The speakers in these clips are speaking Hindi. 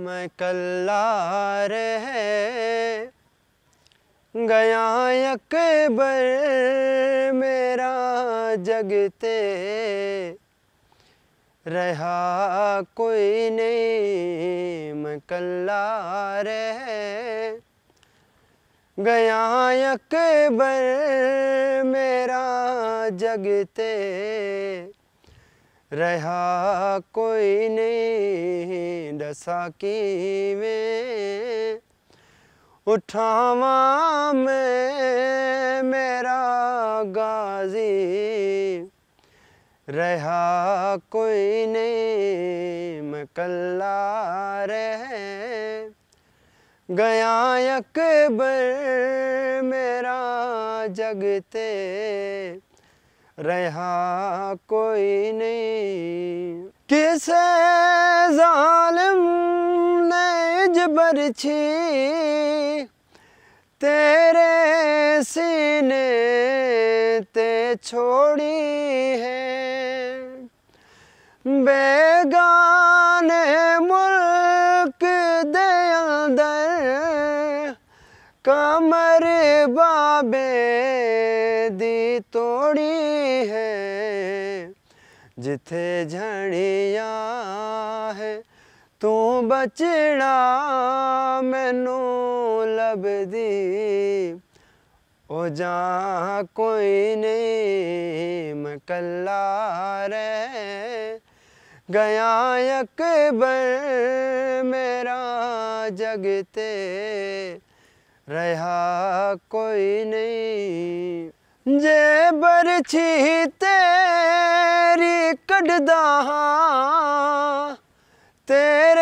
मैं कल्लार है गया अकबर मेरा जगते रहा कोई नहीं मैं कल्लार है गया अकबर मेरा जगते रहा कोई नहीं दसा कि वे उठावा मैं मेरा गाजी रहा कोई नहीं मैं कल्ला रह गया अकबर मेरा जगते रहा कोई नहीं किसे जालिम ने जबर छी तेरे सीने ते छोड़ी है बेगाने मुल्क दे अंदर कमर बाबे तोड़ी है जिथे झड़िया है तू बचड़ा मैनू लभदी ओ जा कोई नहीं मैं कला रे गया बर मेरा जगते रहा कोई नहीं ਜੇ ਬਰਛੀ ਤੇਰੀ ਕੱਢਦਾ ਹਾਂ ਤੇਰੇ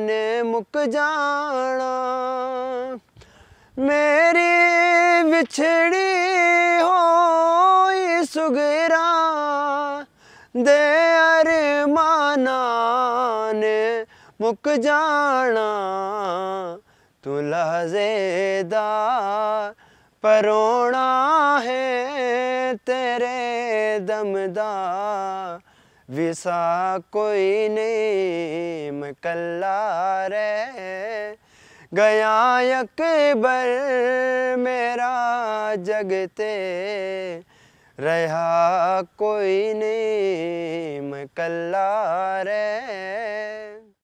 ਨੇ ਮੁੱਕ ਜਾਣਾ ਮੇਰੀ ਵਿਛੜੀ ਹੋਈ ਸੁਗਰਾ ਦੇ ਅਰਮਾਨਾ ਨੇ ਮੁੱਕ ਜਾਣਾ ਤੂੰ ਲਹਜ਼ੇ ਦਾ परोना है तेरे दमदा विसा कोई नहीं कल्ला रे गया अकबर मेरा जगते रहा कोई नहीं कल्ला रे